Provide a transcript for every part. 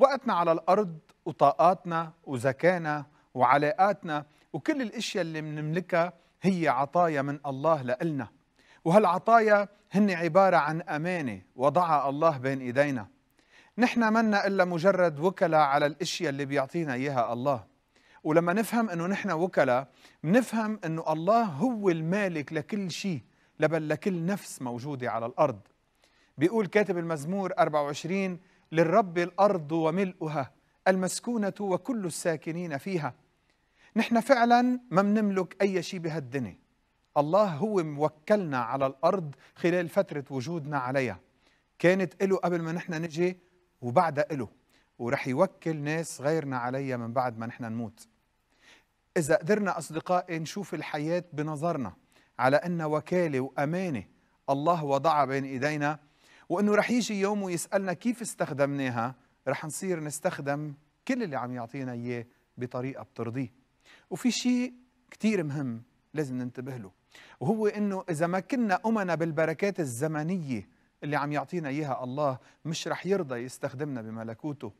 وقتنا على الأرض وطاقاتنا وذكائنا وعلاقاتنا وكل الأشياء اللي بنملكها هي عطايا من الله لإلنا وهالعطايا هن عبارة عن أمانة وضعها الله بين إيدينا نحن منا إلا مجرد وكلاء على الأشياء اللي بيعطينا إياها الله ولما نفهم أنه نحن وكلاء بنفهم أنه الله هو المالك لكل شيء لبل لكل نفس موجودة على الأرض بيقول كاتب المزمور 24 للرب الأرض وملؤها المسكونة وكل الساكنين فيها نحن فعلا ما بنملك أي شيء بهالدنيا الله هو موكلنا على الأرض خلال فترة وجودنا عليها كانت إله قبل ما نحن نجي وبعدها إله ورح يوكل ناس غيرنا عليها من بعد ما نحن نموت إذا قدرنا أصدقائي نشوف الحياة بنظرنا على أنها وكالة وأمانة الله وضعها بين إيدينا وانه رح يجي يوم ويسالنا كيف استخدمناها رح نصير نستخدم كل اللي عم يعطينا اياه بطريقه بترضيه وفي شيء كثير مهم لازم ننتبه له وهو انه اذا ما كنا امنا بالبركات الزمنيه اللي عم يعطينا اياها الله مش رح يرضى يستخدمنا بملكوته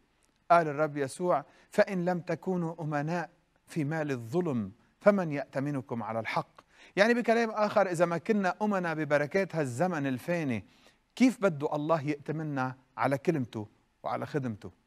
قال الرب يسوع فان لم تكونوا امناء في مال الظلم فمن يأتمنكم على الحق يعني بكلام آخر إذا ما كنا أمنا ببركات هالزمن الفاني كيف بده الله يأتمنا على كلمته وعلى خدمته